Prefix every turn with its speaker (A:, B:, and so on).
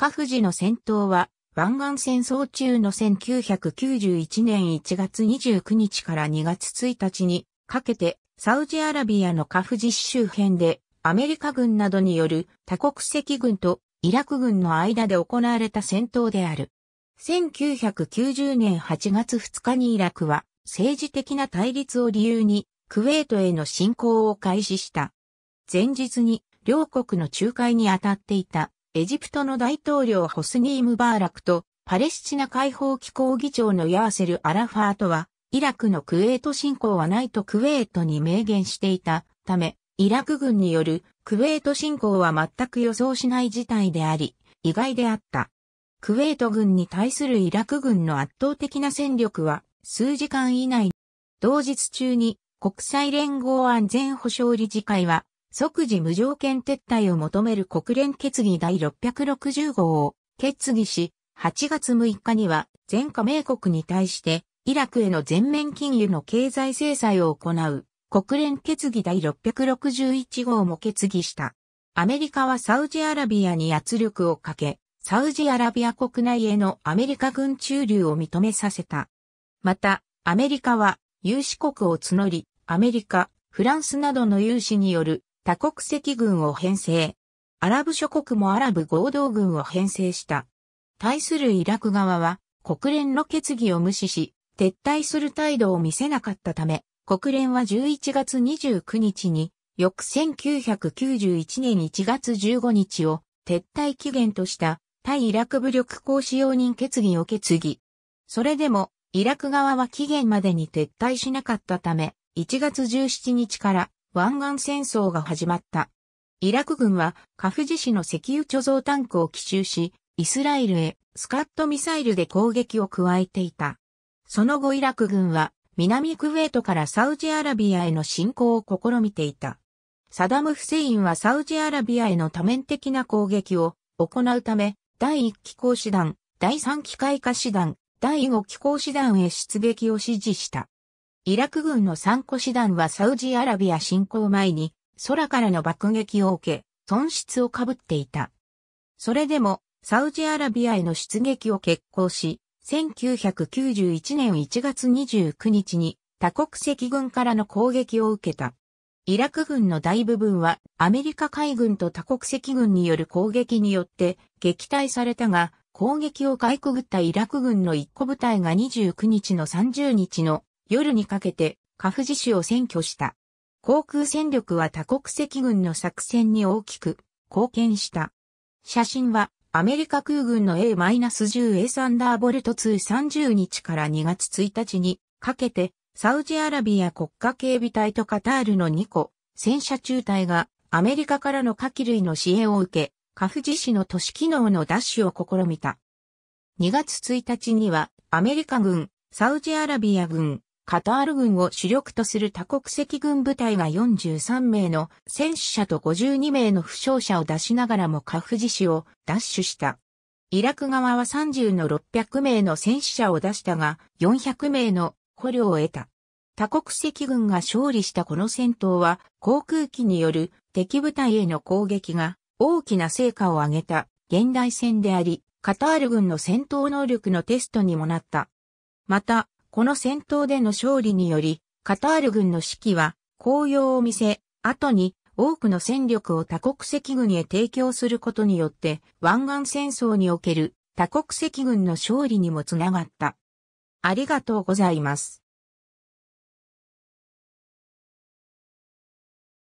A: カフジの戦闘は、湾岸戦争中の1991年1月29日から2月1日にかけて、サウジアラビアのカフジ周辺で、アメリカ軍などによる多国籍軍とイラク軍の間で行われた戦闘である。1990年8月2日にイラクは政治的な対立を理由にクウェートへの侵攻を開始した。前日に両国の仲介に当たっていたエジプトの大統領ホスニー・ムバーラクと、パレスチナ解放機構議長のヤーセル・アラファートは、イラクのクウェート侵攻はないとクウェートに明言していたため、イラク軍によるクウェート侵攻は全く予想しない事態であり、意外であった。クウェート軍に対するイラク軍の圧倒的な戦力は数時間以内、同日中に国際連合安全保障理事会は即時無条件撤退を求める国連決議第660号を決議し、8月6日には全加盟国に対してイラクへの全面禁輸の経済制裁を行う国連決議第661号も決議した。アメリカはサウジアラビアに圧力をかけ、サウジアラビア国内へのアメリカ軍駐留を認めさせた。また、アメリカは有志国を募り、アメリカ、フランスなどの有志による多国籍軍を編成。アラブ諸国もアラブ合同軍を編成した。対するイラク側は国連の決議を無視し、撤退する態度を見せなかったため、国連は11月29日に、翌1991年1月15日を撤退期限とした対イラク武力行使容認決議を決議。それでも、イラク側は期限までに撤退しなかったため、1月17日から湾岸戦争が始まった。イラク軍はカフジ市の石油貯蔵タンクを奇襲し、イスラエルへスカットミサイルで攻撃を加えていた。その後イラク軍は南クウェートからサウジアラビアへの侵攻を試みていた。サダム・フセインはサウジアラビアへの多面的な攻撃を行うため、第1機構師団、第3機械化師団、第5機構師団へ出撃を指示した。イラク軍の参個師団はサウジアラビア侵攻前に空からの爆撃を受け、損失をかぶっていた。それでも、サウジアラビアへの出撃を決行し、1991年1月29日に多国籍軍からの攻撃を受けた。イラク軍の大部分はアメリカ海軍と多国籍軍による攻撃によって撃退されたが、攻撃をかいくぐったイラク軍の1個部隊が29日の30日の夜にかけてカフジ市を占拠した。航空戦力は多国籍軍の作戦に大きく貢献した。写真はアメリカ空軍の A-10A サンダーボルト230日から2月1日にかけてサウジアラビア国家警備隊とカタールの2個戦車中隊がアメリカからの火器類の支援を受け、カフジ市の都市機能の奪取を試みた。2月1日にはアメリカ軍、サウジアラビア軍、カタール軍を主力とする多国籍軍部隊が43名の戦死者と52名の負傷者を出しながらもカフジ市を奪取した。イラク側は30の600名の戦死者を出したが、400名の捕虜を得た。多国籍軍が勝利したこの戦闘は、航空機による敵部隊への攻撃が大きな成果を上げた現代戦であり、カタール軍の戦闘能力のテストにもなった。また、この戦闘での勝利により、カタール軍の士気は、紅葉を見せ、後に多くの戦力を多国籍軍へ提供することによって、湾岸戦争における多国籍軍の勝利にもつながった。ありがとうございます。